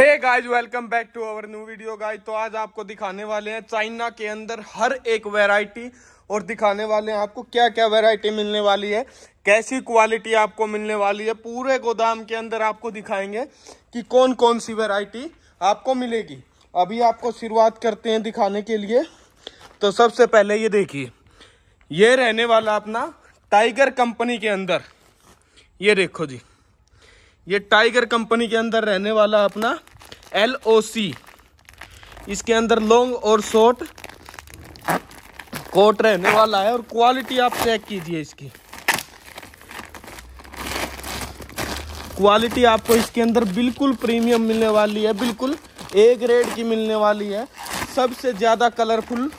hey guys welcome back to our new video guys तो आज आपको दिखाने वाले हैं चाइना के अंदर हर एक वैरायटी और दिखाने वाले हैं आपको क्या क्या वैरायटी मिलने वाली है कैसी क्वालिटी आपको मिलने वाली है पूरे गोदाम के अंदर आपको दिखाएंगे कि कौन कौन सी वैरायटी आपको मिलेगी अभी आपको शुरुआत करते हैं दिखाने के लिए तो सबसे पहले ये देखिए ये रहने वाला अपना टाइगर कंपनी के अंदर ये देखो जी ये टाइगर कंपनी के अंदर रहने वाला अपना एल ओ सी इसके अंदर लॉन्ग और शॉर्ट कोट रहने वाला है और क्वालिटी आप चेक कीजिए इसकी क्वालिटी आपको इसके अंदर बिल्कुल प्रीमियम मिलने वाली है बिल्कुल ए ग्रेड की मिलने वाली है सबसे ज़्यादा कलरफुल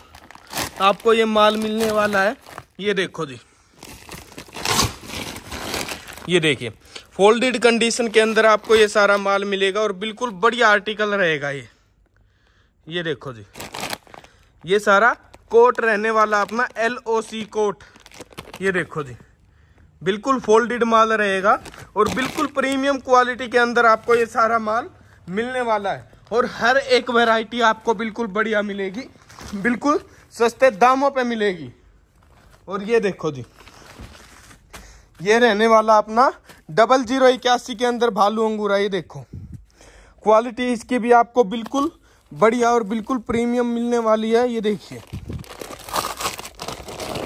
आपको ये माल मिलने वाला है ये देखो जी ये देखिए फोल्डेड कंडीशन के अंदर आपको ये सारा माल मिलेगा और बिल्कुल बढ़िया आर्टिकल रहेगा ये ये देखो जी ये सारा कोट रहने वाला अपना एल ओ सी कोट ये देखो जी बिल्कुल फोल्डेड माल रहेगा और बिल्कुल प्रीमियम क्वालिटी के अंदर आपको ये सारा माल मिलने वाला है और हर एक वैरायटी आपको बिल्कुल बढ़िया मिलेगी बिल्कुल सस्ते दामों पे मिलेगी और ये देखो जी ये रहने वाला अपना डबल जीरो इक्यासी के अंदर भालू अंगूर है ये देखो क्वालिटी इसकी भी आपको बिल्कुल बढ़िया और बिल्कुल प्रीमियम मिलने वाली है ये देखिए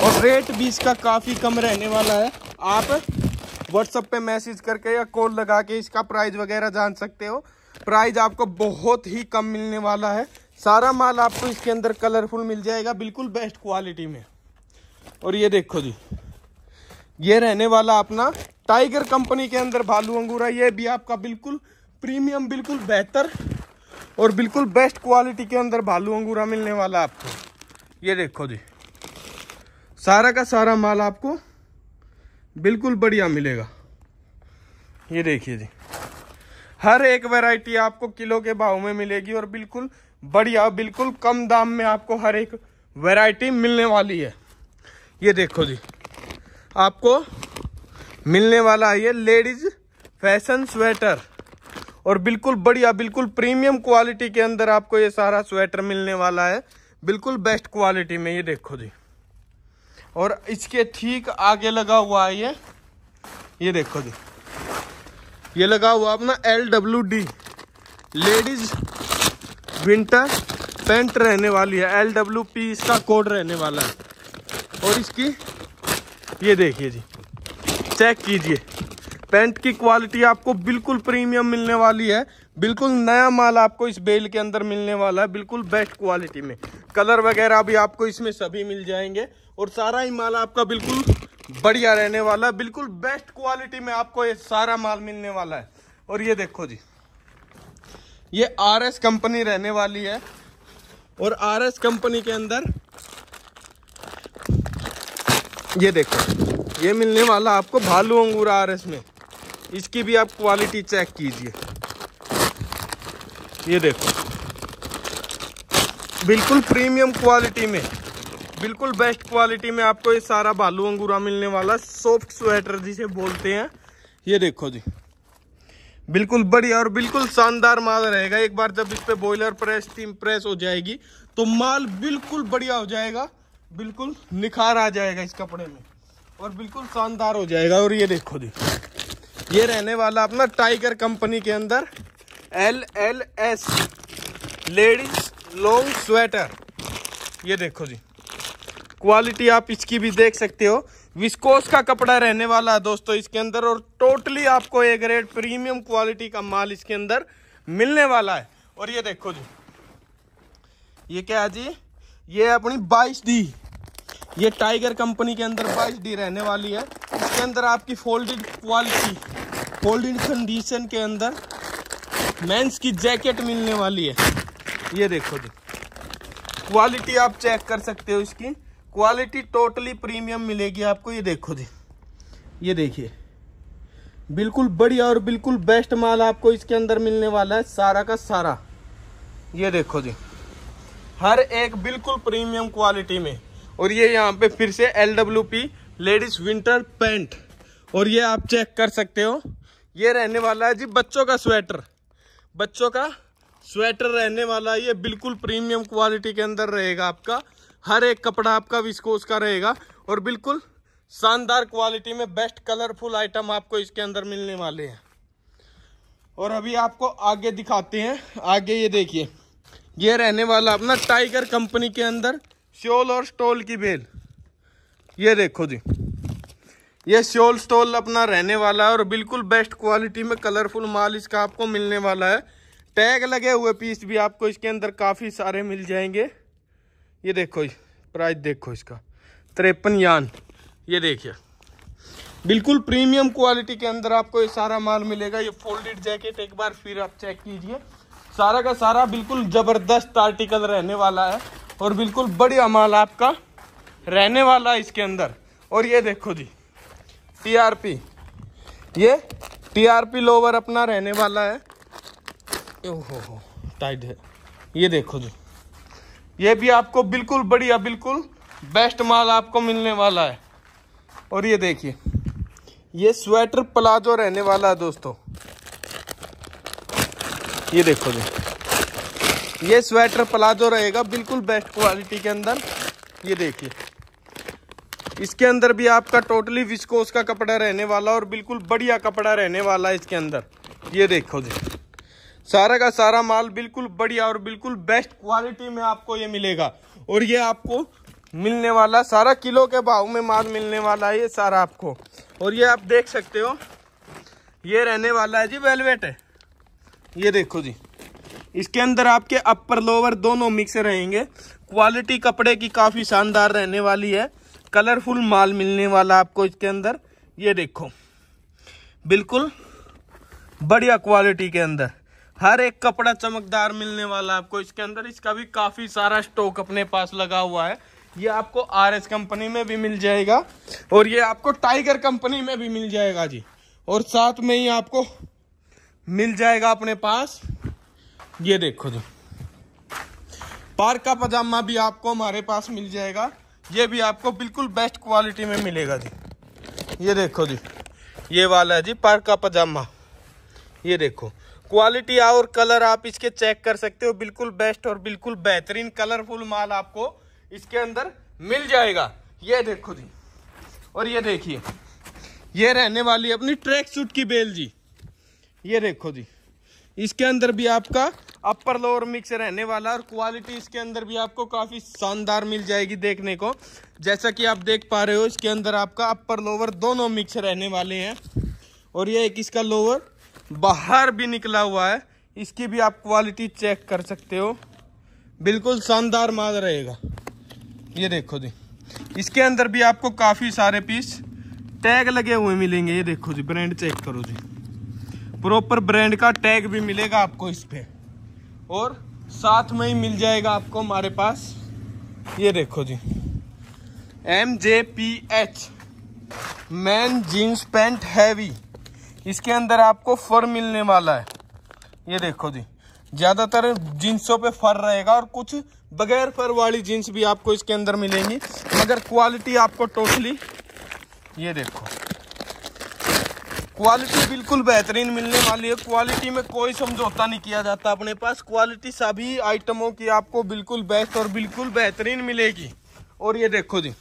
और रेट भी इसका काफ़ी कम रहने वाला है आप व्हाट्सअप पे मैसेज करके या कॉल लगा के इसका प्राइस वगैरह जान सकते हो प्राइस आपको बहुत ही कम मिलने वाला है सारा माल आपको इसके अंदर कलरफुल मिल जाएगा बिल्कुल बेस्ट क्वालिटी में और ये देखो जी ये रहने वाला अपना टाइगर कंपनी के अंदर भालू अंगूरा ये भी आपका बिल्कुल प्रीमियम बिल्कुल बेहतर और बिल्कुल बेस्ट क्वालिटी के अंदर भालू अंगूरा मिलने वाला आपको ये देखो जी सारा का सारा माल आपको बिल्कुल बढ़िया मिलेगा ये देखिए जी हर एक वैरायटी आपको किलो के भाव में मिलेगी और बिल्कुल बढ़िया बिल्कुल कम दाम में आपको हर एक वैरायटी मिलने वाली है ये देखो जी आपको मिलने वाला है ये लेडीज फैशन स्वेटर और बिल्कुल बढ़िया बिल्कुल प्रीमियम क्वालिटी के अंदर आपको ये सारा स्वेटर मिलने वाला है बिल्कुल बेस्ट क्वालिटी में ये देखो जी और इसके ठीक आगे लगा हुआ है ये ये देखो जी ये लगा हुआ अपना L W D ladies winter pant रहने वाली है एल डब्ल्यू पी इसका कोड रहने वाला है और इसकी ये देखिए जी चेक कीजिए पेंट की क्वालिटी आपको बिल्कुल प्रीमियम मिलने वाली है बिल्कुल नया माल आपको इस बेल के अंदर मिलने वाला है बिल्कुल बेस्ट क्वालिटी में कलर वगैरह भी आपको इसमें सभी मिल जाएंगे और सारा ही माल आपका बिल्कुल बढ़िया रहने वाला है बिल्कुल बेस्ट क्वालिटी में आपको ये सारा माल मिलने वाला है और ये देखो जी ये आर एस कंपनी रहने वाली है और आर एस कंपनी के अंदर ये देखो ये मिलने वाला आपको भालू अंगूर रहा है इसमें इसकी भी आप क्वालिटी चेक कीजिए ये देखो बिल्कुल प्रीमियम क्वालिटी में बिल्कुल बेस्ट क्वालिटी में आपको ये सारा भालू अंगूरा मिलने वाला सॉफ्ट स्वेटर जिसे बोलते हैं ये देखो जी बिल्कुल बढ़िया और बिल्कुल शानदार माल रहेगा एक बार जब इस पे बॉयलर प्रेस स्टीम प्रेस हो जाएगी तो माल बिल्कुल बढ़िया हो जाएगा बिल्कुल निखार आ जाएगा इस कपड़े में और बिल्कुल शानदार हो जाएगा और ये देखो जी ये रहने वाला अपना टाइगर कंपनी के अंदर L L S ladies long sweater ये देखो जी क्वालिटी आप इसकी भी देख सकते हो विस्कोस का कपड़ा रहने वाला है दोस्तों इसके अंदर और टोटली आपको ए ग्रेड प्रीमियम क्वालिटी का माल इसके अंदर मिलने वाला है और ये देखो जी ये क्या है जी ये अपनी बाईस डी ये टाइगर कंपनी के अंदर बाईस डी रहने वाली है इसके अंदर आपकी फोल्डेड क्वालिटी फोल्डेड कंडीशन के अंदर मेंस की जैकेट मिलने वाली है ये देखो जी क्वालिटी आप चेक कर सकते हो इसकी क्वालिटी टोटली प्रीमियम मिलेगी आपको ये देखो जी ये देखिए बिल्कुल बढ़िया और बिल्कुल बेस्ट माल आपको इसके अंदर मिलने वाला है सारा का सारा ये देखो जी हर एक बिल्कुल प्रीमियम क्वालिटी में और ये यहाँ पे फिर से L W P ladies winter pant और ये आप चेक कर सकते हो ये रहने वाला है जी बच्चों का स्वेटर बच्चों का स्वेटर रहने वाला है ये बिल्कुल प्रीमियम क्वालिटी के अंदर रहेगा आपका हर एक कपड़ा आपका विस्कोस का रहेगा और बिल्कुल शानदार क्वालिटी में बेस्ट कलरफुल आइटम आपको इसके अंदर मिलने वाले हैं और अभी आपको आगे दिखाते हैं आगे ये देखिए ये रहने वाला अपना टाइगर कंपनी के अंदर श्योल और स्टोल की बेल ये देखो जी ये श्योल स्टोल अपना रहने वाला है और बिल्कुल बेस्ट क्वालिटी में कलरफुल माल इसका आपको मिलने वाला है टैग लगे हुए पीस भी आपको इसके अंदर काफ़ी सारे मिल जाएंगे ये देखो प्राइस देखो इसका तिरपन यान ये देखिए बिल्कुल प्रीमियम क्वालिटी के अंदर आपको ये सारा माल मिलेगा ये फोल्डेड जैकेट एक बार फिर आप चेक कीजिए सारा का सारा बिल्कुल ज़बरदस्त आर्टिकल रहने वाला है और बिल्कुल बढ़िया माल आपका रहने वाला है इसके अंदर और ये देखो जी टीआरपी ये टीआरपी लोवर अपना रहने वाला है ओहो हो टाइट है ये देखो जी ये भी आपको बिल्कुल बढ़िया बिल्कुल बेस्ट माल आपको मिलने वाला है और ये देखिए ये स्वेटर प्लाजो रहने वाला है दोस्तों ये देखो जी ये स्वेटर प्लाजो रहेगा बिल्कुल बेस्ट क्वालिटी के अंदर ये देखिए इसके अंदर भी आपका टोटली विस्कोस का कपड़ा रहने वाला और बिल्कुल बढ़िया कपड़ा रहने वाला है इसके अंदर ये देखो जी सारा का सारा माल बिल्कुल बढ़िया और बिल्कुल बेस्ट क्वालिटी में आपको ये मिलेगा और ये आपको मिलने वाला सारा किलो के भाव में माल मिलने वाला है ये सारा आपको और ये आप देख सकते हो ये रहने वाला है जी वेलवेट है ये देखो जी इसके अंदर आपके अपर लोअर दोनों मिक्स रहेंगे क्वालिटी कपड़े की काफ़ी शानदार रहने वाली है कलरफुल माल मिलने वाला आपको इसके अंदर ये देखो बिल्कुल बढ़िया क्वालिटी के अंदर हर एक कपड़ा चमकदार मिलने वाला आपको इसके अंदर इसका भी काफ़ी सारा स्टॉक अपने पास लगा हुआ है ये आपको आर एस कंपनी में भी मिल जाएगा और ये आपको टाइगर कंपनी में भी मिल जाएगा जी और साथ में ही आपको मिल जाएगा अपने पास ये देखो जो पार्क का पजामा भी आपको हमारे पास मिल जाएगा ये भी आपको बिल्कुल बेस्ट क्वालिटी में मिलेगा जी ये देखो जी ये वाला है जी पार्क का पजामा ये देखो क्वालिटी और कलर आप इसके चेक कर सकते हो बिल्कुल बेस्ट और बिल्कुल बेहतरीन कलरफुल माल आपको इसके अंदर मिल जाएगा ये देखो जी और ये देखिए ये रहने वाली अपनी ट्रैक सूट की बेल जी ये देखो जी इसके अंदर भी आपका अपर लोअर मिक्स रहने वाला और क्वालिटी इसके अंदर भी आपको काफ़ी शानदार मिल जाएगी देखने को जैसा कि आप देख पा रहे हो इसके अंदर आपका अपर लोअर दोनों मिक्स रहने वाले हैं और ये एक इसका लोअर बाहर भी निकला हुआ है इसकी भी आप क्वालिटी चेक कर सकते हो बिल्कुल शानदार माल रहेगा ये देखो जी इसके अंदर भी आपको काफ़ी सारे पीस टैग लगे हुए मिलेंगे ये देखो जी ब्रांड चेक करो जी प्रॉपर ब्रांड का टैग भी मिलेगा आपको इस पर और साथ में ही मिल जाएगा आपको हमारे पास ये देखो जी M J P H man jeans pant heavy इसके अंदर आपको फर मिलने वाला है ये देखो जी ज़्यादातर जींसों पे फर रहेगा और कुछ बगैर फर वाली जीन्स भी आपको इसके अंदर मिलेंगी मगर क्वालिटी आपको टोटली ये देखो क्वालिटी बिल्कुल बेहतरीन मिलने वाली है क्वालिटी में कोई समझौता नहीं किया जाता अपने पास क्वालिटी सभी आइटमों की आपको बिल्कुल बेस्ट और बिल्कुल बेहतरीन मिलेगी और ये देखो जी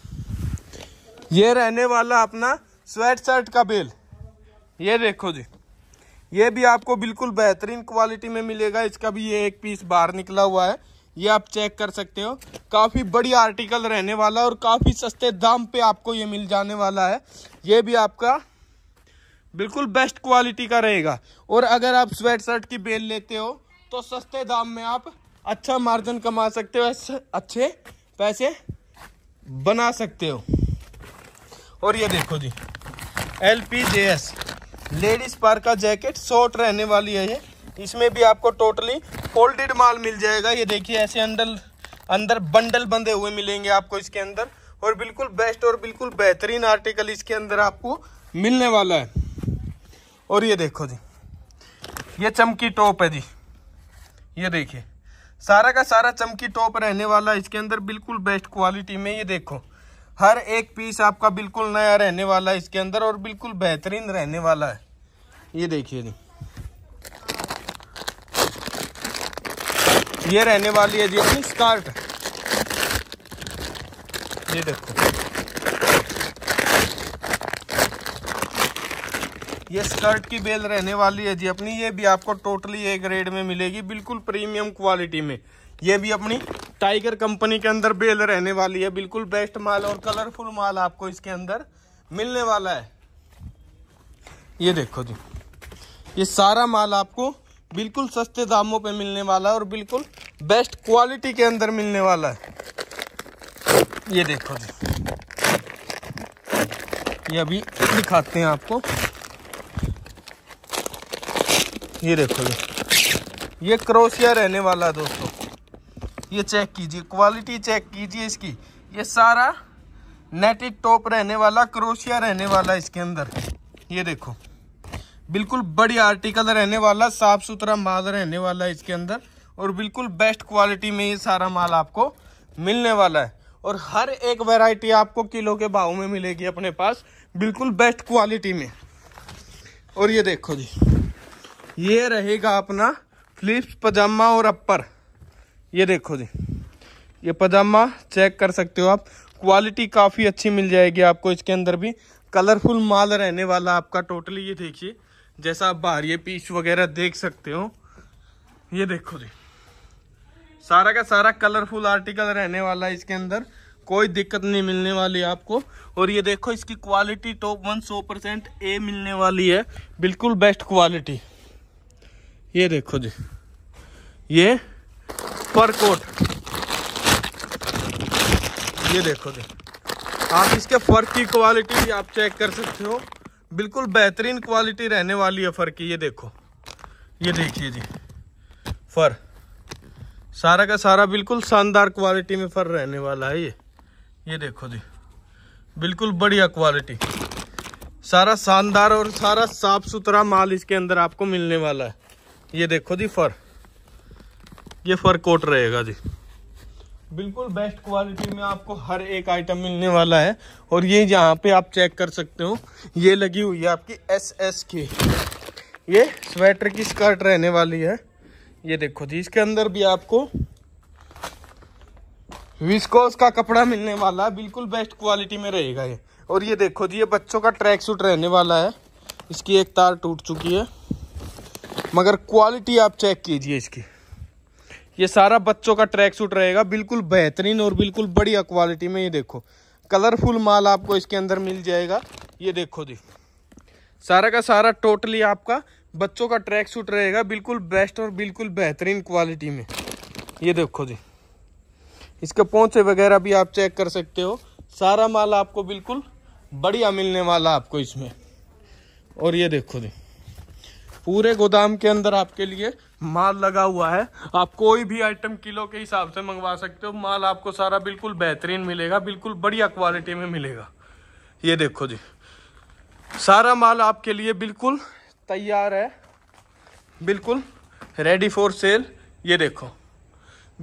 ये रहने वाला अपना स्वेट शर्ट का बेल ये देखो जी ये भी आपको बिल्कुल बेहतरीन क्वालिटी में मिलेगा इसका भी ये एक पीस बाहर निकला हुआ है ये आप चेक कर सकते हो काफ़ी बड़ी आर्टिकल रहने वाला और काफ़ी सस्ते दाम पे आपको ये मिल जाने वाला है ये भी आपका बिल्कुल बेस्ट क्वालिटी का रहेगा और अगर आप स्वेट शर्ट की बेल लेते हो तो सस्ते दाम में आप अच्छा मार्जिन कमा सकते हो अच्छे पैसे बना सकते हो और ये देखो जी L P J S ladies पार का जैकेट शॉर्ट रहने वाली है ये इसमें भी आपको टोटली फोल्डेड माल मिल जाएगा ये देखिए ऐसे अंदर अंदर बंडल बंधे हुए मिलेंगे आपको इसके अंदर और बिल्कुल बेस्ट और बिल्कुल बेहतरीन आर्टिकल इसके अंदर आपको मिलने वाला है और ये देखो जी ये चमकी टॉप है जी ये देखिए सारा का सारा चमकी टॉप रहने वाला इसके अंदर बिल्कुल बेस्ट क्वालिटी में ये देखो हर एक पीस आपका बिल्कुल नया रहने वाला है इसके अंदर और बिल्कुल बेहतरीन रहने वाला है ये देखिए जी ये रहने वाली है जी अपनी स्कार्ट ये देखो ये स्कर्ट की बेल रहने वाली है जी अपनी ये भी आपको टोटली ए ग्रेड में मिलेगी बिल्कुल प्रीमियम क्वालिटी में ये भी अपनी टाइगर कंपनी के अंदर बेल रहने वाली है बिल्कुल बेस्ट माल और कलरफुल माल आपको इसके अंदर मिलने वाला है ये देखो जी ये सारा माल आपको बिल्कुल सस्ते दामों पे मिलने वाला है और बिल्कुल बेस्ट क्वालिटी के अंदर मिलने वाला है ये देखो जी ये अभी दिखाते हैं आपको ये देखो ये ये क्रोशिया रहने वाला है दोस्तों ये चेक कीजिए क्वालिटी चेक कीजिए इसकी ये सारा नेटेड टॉप रहने वाला क्रोशिया रहने वाला इसके अंदर ये देखो बिल्कुल बड़ी आर्टिकल रहने वाला साफ सुथरा माल रहने वाला है इसके अंदर और बिल्कुल बेस्ट क्वालिटी में ये सारा माल आपको मिलने वाला है और हर एक वैरायटी आपको किलो के भाव में मिलेगी अपने पास बिल्कुल बेस्ट क्वालिटी में और ये देखो जी ये रहेगा अपना फ्लिप्स पजामा और अपर ये देखो जी ये पजामा चेक कर सकते हो आप क्वालिटी काफ़ी अच्छी मिल जाएगी आपको इसके अंदर भी कलरफुल माल रहने वाला आपका टोटली ये देखिए जैसा आप बाहर ये पीस वगैरह देख सकते हो ये देखो जी सारा का सारा कलरफुल आर्टिकल रहने वाला है इसके अंदर कोई दिक्कत नहीं मिलने वाली आपको और ये देखो इसकी क्वालिटी टॉप वन सौ परसेंट ए मिलने वाली है बिल्कुल बेस्ट क्वालिटी ये देखो जी ये पर कोट ये देखो जी आप इसके फर की क्वालिटी आप चेक कर सकते हो बिल्कुल बेहतरीन क्वालिटी रहने वाली है फर की ये देखो ये देखिए जी फर सारा का सारा बिल्कुल शानदार क्वालिटी में फर रहने वाला है ये ये देखो जी बिल्कुल बढ़िया क्वालिटी सारा शानदार और सारा साफ सुथरा माल इसके अंदर आपको मिलने वाला है ये देखो जी फर ये फर कोट रहेगा जी बिल्कुल बेस्ट क्वालिटी में आपको हर एक आइटम मिलने वाला है और ये यहाँ पे आप चेक कर सकते हो ये लगी हुई है आपकी एस एस की ये स्वेटर की स्कर्ट रहने वाली है ये देखो जी इसके अंदर भी आपको विस्कोस का कपड़ा मिलने वाला है बिल्कुल बेस्ट क्वालिटी में रहेगा ये और ये देखो जी ये बच्चों का ट्रैक सूट रहने वाला है इसकी एक तार टूट चुकी है मगर क्वालिटी आप चेक कीजिए इसकी ये सारा बच्चों का ट्रैक सूट रहेगा बिल्कुल बेहतरीन और बिल्कुल बढ़िया क्वालिटी में ये देखो कलरफुल माल आपको इसके अंदर मिल जाएगा ये देखो जी सारा का सारा टोटली आपका बच्चों का ट्रैक सूट रहेगा बिल्कुल बेस्ट और बिल्कुल बेहतरीन क्वालिटी में ये देखो जी इसके पहुँचे वगैरह भी आप चेक कर सकते हो सारा माल आपको बिल्कुल बढ़िया मिलने वाला आपको इसमें और ये देखो जी पूरे गोदाम के अंदर आपके लिए माल लगा हुआ है आप कोई भी आइटम किलो के हिसाब से मंगवा सकते हो माल आपको सारा बिल्कुल बेहतरीन मिलेगा बिल्कुल बढ़िया क्वालिटी में मिलेगा ये देखो जी सारा माल आपके लिए बिल्कुल तैयार है बिल्कुल रेडी फॉर सेल ये देखो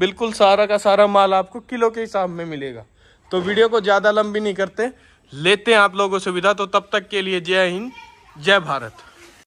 बिल्कुल सारा का सारा माल आपको किलो के हिसाब में मिलेगा तो वीडियो को ज़्यादा लंबी नहीं करते लेते हैं आप लोगों से विदा तो तब तक के लिए जय हिंद जय भारत